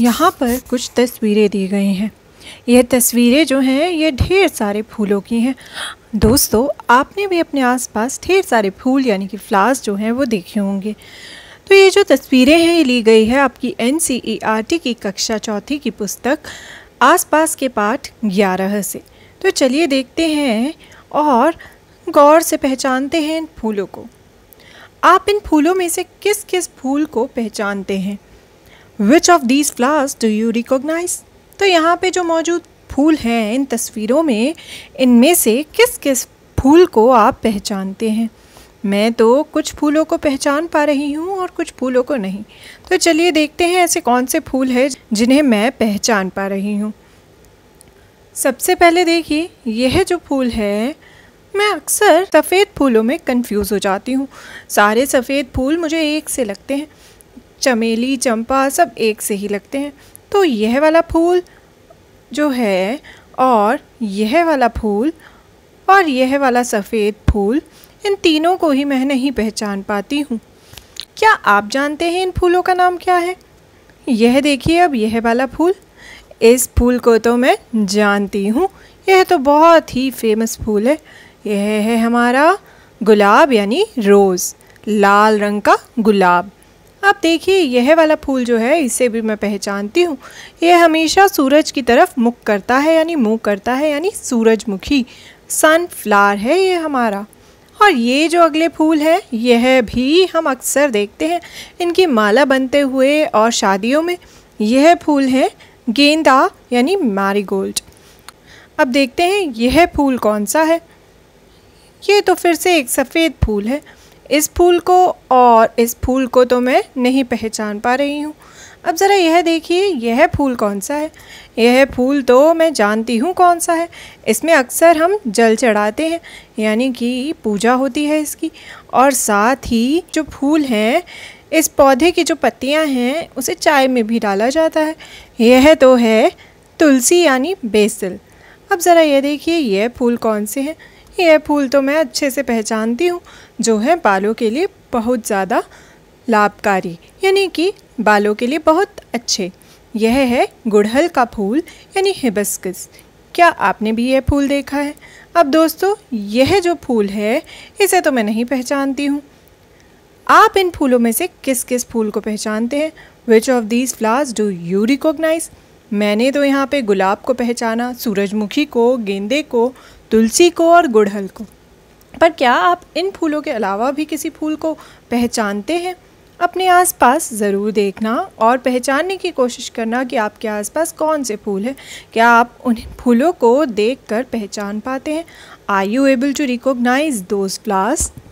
यहाँ पर कुछ तस्वीरें दी गई हैं ये तस्वीरें जो हैं ये ढेर सारे फूलों की हैं दोस्तों आपने भी अपने आसपास ढेर सारे फूल यानी कि फ्लावर्स जो हैं वो देखे होंगे तो ये जो तस्वीरें हैं ये ली गई है आपकी एन e की कक्षा चौथी की पुस्तक आसपास के पाठ ग्यारह से तो चलिए देखते हैं और गौर से पहचानते हैं इन फूलों को आप इन फूलों में से किस किस फूल को पहचानते हैं which of these flowers do you recognise तो यहाँ पे जो मौजूद फूल हैं इन तस्वीरों में इनमें से किस किस फूल को आप पहचानते हैं मैं तो कुछ फूलों को पहचान पा रही हूँ और कुछ फूलों को नहीं तो चलिए देखते हैं ऐसे कौन से फूल हैं जिन्हें मैं पहचान पा रही हूँ सबसे पहले देखिए यह जो फूल है मैं अक्सर सफ़ेद फूलों में कंफ्यूज हो जाती हूँ सारे सफ़ेद फूल मुझे एक से लगते हैं चमेली चंपा सब एक से ही लगते हैं तो यह वाला फूल जो है और यह वाला फूल और यह वाला सफ़ेद फूल इन तीनों को ही मैं नहीं पहचान पाती हूँ क्या आप जानते हैं इन फूलों का नाम क्या है यह देखिए अब यह वाला फूल इस फूल को तो मैं जानती हूँ यह तो बहुत ही फेमस फूल है यह है हमारा गुलाब यानी रोज़ लाल रंग का गुलाब आप देखिए यह वाला फूल जो है इसे भी मैं पहचानती हूँ यह हमेशा सूरज की तरफ मुख करता है यानी मुँह करता है यानी सूरजमुखी सनफ्लावर है ये हमारा और ये जो अगले फूल है यह भी हम अक्सर देखते हैं इनकी माला बनते हुए और शादियों में यह फूल है गेंदा यानी मैरीगोल्ड अब देखते हैं यह फूल कौन सा है ये तो फिर से एक सफ़ेद फूल है इस फूल को और इस फूल को तो मैं नहीं पहचान पा रही हूँ अब ज़रा यह देखिए यह फूल कौन सा है यह फूल तो मैं जानती हूँ कौन सा है इसमें अक्सर हम जल चढ़ाते हैं यानी कि पूजा होती है इसकी और साथ ही जो फूल हैं इस पौधे की जो पत्तियाँ हैं उसे चाय में भी डाला जाता है यह तो है तुलसी यानी बेसिल अब ज़रा यह देखिए यह फूल कौन से हैं यह फूल तो मैं अच्छे से पहचानती हूँ जो है बालों के लिए बहुत ज़्यादा लाभकारी यानी कि बालों के लिए बहुत अच्छे यह है गुड़हल का फूल यानी हिबस्कस क्या आपने भी यह फूल देखा है अब दोस्तों यह जो फूल है इसे तो मैं नहीं पहचानती हूँ आप इन फूलों में से किस किस फूल को पहचानते हैं which of these flowers do you recognise मैंने तो यहाँ पे गुलाब को पहचाना सूरजमुखी को गेंदे को तुलसी को और गुड़हल को पर क्या आप इन फूलों के अलावा भी किसी फूल को पहचानते हैं अपने आसपास ज़रूर देखना और पहचानने की कोशिश करना कि आपके आसपास कौन से फूल हैं क्या आप उन फूलों को देखकर पहचान पाते हैं are you able to recognise those flowers